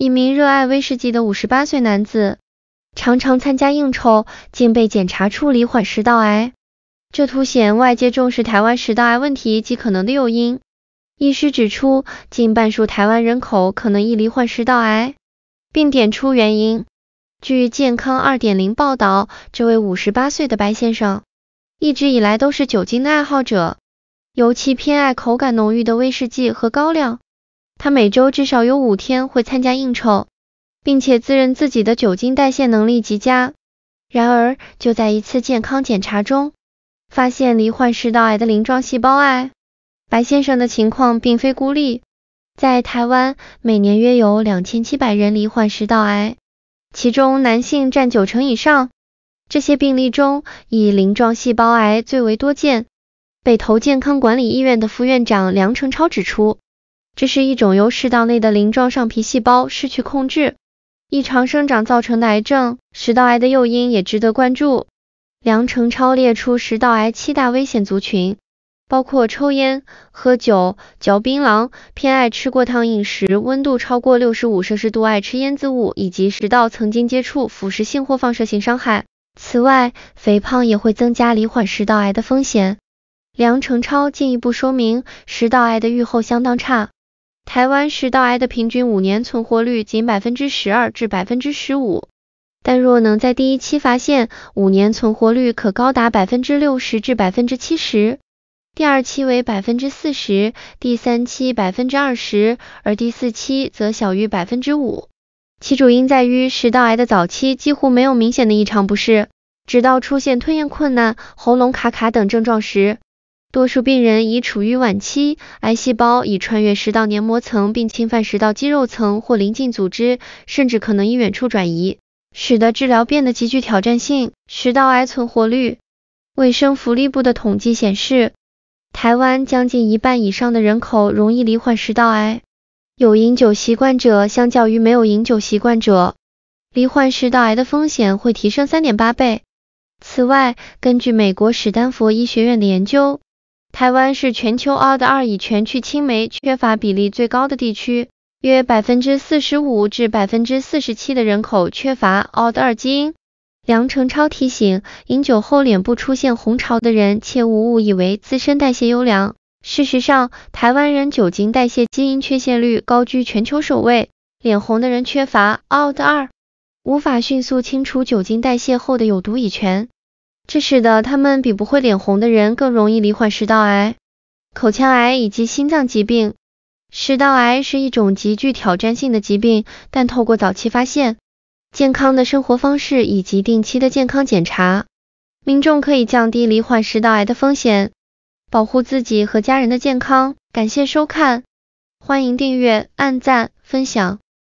一名热爱威士忌的五十八岁男子，常常参加应酬，竟被检查出罹患食道癌，这凸显外界重视台湾食道癌问题及可能的诱因。医师指出，近半数台湾人口可能易罹患食道癌，并点出原因。据《健康二点零》报道，这位五十八岁的白先生，一直以来都是酒精的爱好者，尤其偏爱口感浓郁的威士忌和高粱。他每周至少有五天会参加应酬，并且自认自己的酒精代谢能力极佳。然而，就在一次健康检查中，发现罹患食道癌的鳞状细胞癌。白先生的情况并非孤立，在台湾每年约有两千七百人罹患食道癌，其中男性占九成以上。这些病例中，以鳞状细胞癌最为多见。北投健康管理医院的副院长梁成超指出。这是一种由食道内的鳞状上皮细胞失去控制、异常生长造成的癌症。食道癌的诱因也值得关注。梁成超列出食道癌七大危险族群，包括抽烟、喝酒、嚼槟榔、偏爱吃过烫饮食（温度超过六十五摄氏度）、爱吃腌渍物，以及食道曾经接触腐蚀性或放射性伤害。此外，肥胖也会增加罹患食道癌的风险。梁成超进一步说明，食道癌的预后相当差。台湾食道癌的平均五年存活率仅百分之十二至百分之十五，但若能在第一期发现，五年存活率可高达百分之六十至百分之七十，第二期为百分之四十，第三期百分之二十，而第四期则小于百分之五。其主因在于食道癌的早期几乎没有明显的异常不适，直到出现吞咽困难、喉咙卡卡等症状时。多数病人已处于晚期，癌细胞已穿越食道黏膜层并侵犯食道肌肉层或邻近组织，甚至可能已远处转移，使得治疗变得极具挑战性。食道癌存活率，卫生福利部的统计显示，台湾将近一半以上的人口容易罹患食道癌，有饮酒习惯者相较于没有饮酒习惯者，罹患食道癌的风险会提升三点八倍。此外，根据美国史丹佛医学院的研究。台湾是全球 o l d 2乙醛去青霉缺乏比例最高的地区，约百分之四十五至百分之四十七的人口缺乏 o l d 2基因。梁成超提醒，饮酒后脸部出现红潮的人，切勿误以为自身代谢优良。事实上，台湾人酒精代谢基因缺陷率高居全球首位，脸红的人缺乏 o l d 2无法迅速清除酒精代谢后的有毒乙醛。这使得他们比不会脸红的人更容易罹患食道癌、口腔癌以及心脏疾病。食道癌是一种极具挑战性的疾病，但透过早期发现、健康的生活方式以及定期的健康检查，民众可以降低罹患食道癌的风险，保护自己和家人的健康。感谢收看，欢迎订阅、按赞、分享。